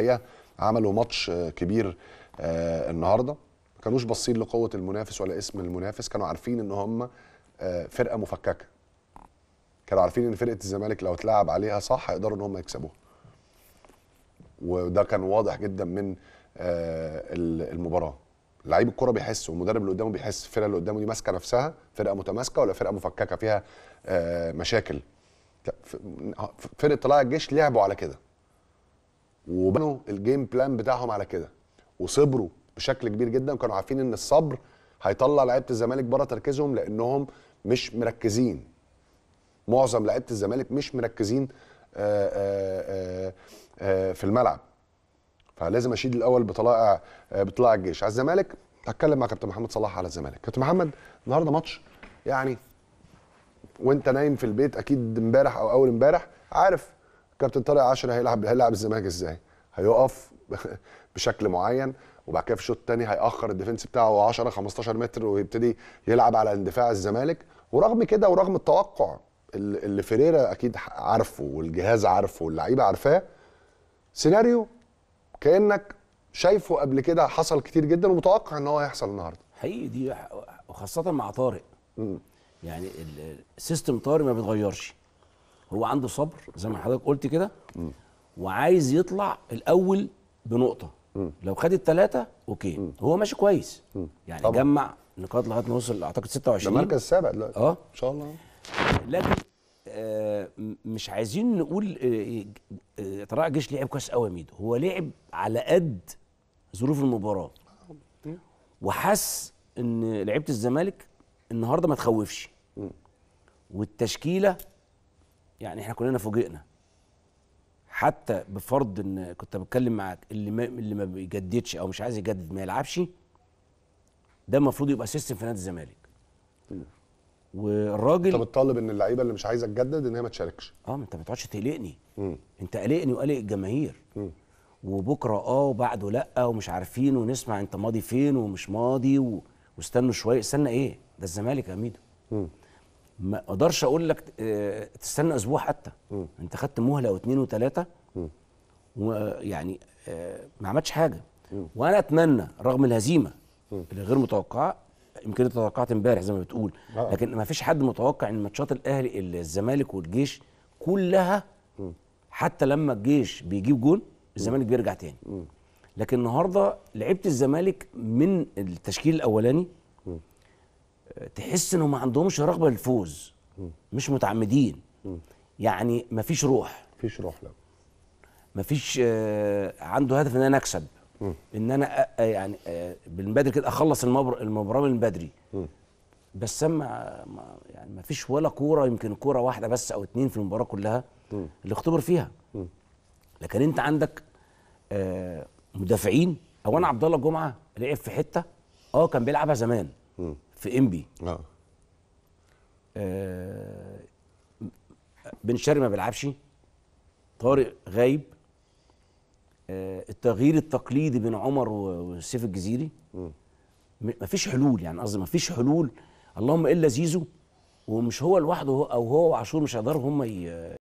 الحقيقه عملوا ماتش آه، كبير آه، النهارده ما كانوش باصين لقوه المنافس ولا اسم المنافس كانوا عارفين ان هم آه، فرقه مفككه كانوا عارفين ان فرقه الزمالك لو اتلعب عليها صح هيقدروا ان هم يكسبوها وده كان واضح جدا من المباراه لعيب الكره بيحس والمدرب اللي قدامه بيحس الفرقه اللي قدامه دي ماسكه نفسها فرقه متماسكه ولا فرقه مفككه فيها مشاكل فرقه طلائع الجيش لعبوا على كده وبنوا الجيم بلان بتاعهم على كده وصبروا بشكل كبير جدا وكانوا عارفين ان الصبر هيطلع لعيبه الزمالك بره تركيزهم لانهم مش مركزين معظم لعيبه الزمالك مش مركزين آآ آه، آآ آه، آه، في الملعب فلازم اشيد الاول بطلائع بطلائع الجيش على الزمالك هتكلم مع كابتن محمد صلاح على الزمالك كابتن محمد النهارده ماتش يعني وانت نايم في البيت اكيد امبارح او اول امبارح عارف كابتن طارق 10 هيلعب هيلعب الزمالك ازاي؟ هيقف بشكل معين وبعد كده في الشوط الثاني هيأخر الديفنس بتاعه 10 15 متر ويبتدي يلعب على اندفاع الزمالك ورغم كده ورغم التوقع اللي فيريرا اكيد عارفه والجهاز عارفه واللعيبه عارفاه سيناريو كانك شايفه قبل كده حصل كتير جدا ومتوقع ان هو هيحصل النهارده حقيقي دي وخاصه مع طارق م. يعني السيستم طارق ما بيتغيرش هو عنده صبر زي ما حضرتك قلت كده وعايز يطلع الاول بنقطه لو خد الثلاثه اوكي هو ماشي كويس يعني طبعا. جمع نقاط لغايه ما وصل اعتقد 26 ده المركز السابع دلوقتي اه ان شاء الله لكن آه مش عايزين نقول آه آه, آه، طلائع لعب كويس قوي يا ميدو هو لعب على قد ظروف المباراه وحس ان لعيبه الزمالك النهارده ما تخوفش والتشكيله يعني احنا كلنا فوجئنا حتى بفرض ان كنت بتكلم معاك اللي ما اللي ما بيجددش او مش عايز يجدد ما يلعبش ده المفروض يبقى سيستم في نادي الزمالك والراجل انت بتطالب ان اللعيبه اللي مش عايزه تجدد ان هي ما تشاركش اه ما انت ما تقعدش تقلقني مم. انت قلقني وقلق الجماهير وبكره اه وبعده لا ومش عارفين ونسمع انت ماضي فين ومش ماضي و... واستنوا شويه استنى ايه ده الزمالك يا ميدو ما اقدرش اقول لك آه، تستنى اسبوع حتى م. انت خدت مهله واثنين وثلاثه ويعني آه، ما عملتش حاجه م. وانا اتمنى رغم الهزيمه اللي غير متوقعه يمكن انت توقعت امبارح زي ما بتقول آه. لكن ما فيش حد متوقع ان ماتشات الاهلي الزمالك والجيش كلها م. حتى لما الجيش بيجيب جون الزمالك بيرجع تاني لكن النهارده لعبت الزمالك من التشكيل الاولاني تحس انهم ما عندهمش رغبه للفوز مش متعمدين يعني ما فيش روح فيش روح لا ما فيش آه، عنده هدف ان انا اكسب ان انا آه، آه، يعني من بدري كده اخلص المباراه من بدري بس ما يعني ما فيش ولا كوره يمكن كوره واحده بس او اتنين في المباراه كلها اللي اختبر فيها لكن انت عندك مدافعين او انا عبد الله جمعه لعب في حته اه كان بيلعبها زمان في انبي اه, آه بن شرقي ما بيلعبش طارق غايب آه التغيير التقليدي بين عمر وسيف الجزيري ما فيش حلول يعني قصدي ما فيش حلول اللهم الا زيزو ومش هو لوحده او هو وعاشور مش هيقدروا هم